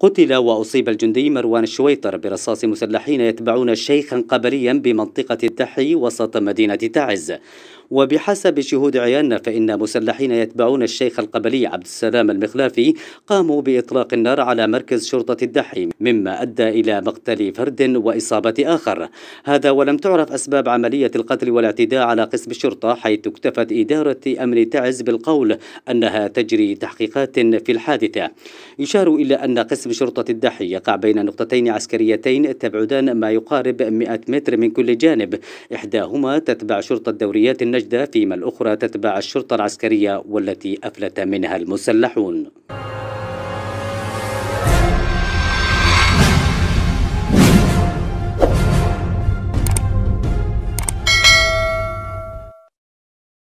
قتل وأصيب الجندي مروان الشويطر برصاص مسلحين يتبعون شيخا قبليا بمنطقة الدحي وسط مدينة تعز وبحسب شهود عياننا فإن مسلحين يتبعون الشيخ القبلي عبد السلام المخلافي قاموا بإطلاق النار على مركز شرطة الدحي مما أدى إلى مقتل فرد وإصابة آخر هذا ولم تعرف أسباب عملية القتل والاعتداء على قسم الشرطة حيث اكتفت إدارة أمن تعز بالقول أنها تجري تحقيقات في الحادثة يشار إلى أن قسم شرطة الدحي يقع بين نقطتين عسكريتين تبعدان ما يقارب 100 متر من كل جانب إحداهما تتبع شرطة دوريات النجم نجدة فيما الأخرى تتبع الشرطة العسكرية والتي أفلت منها المسلحون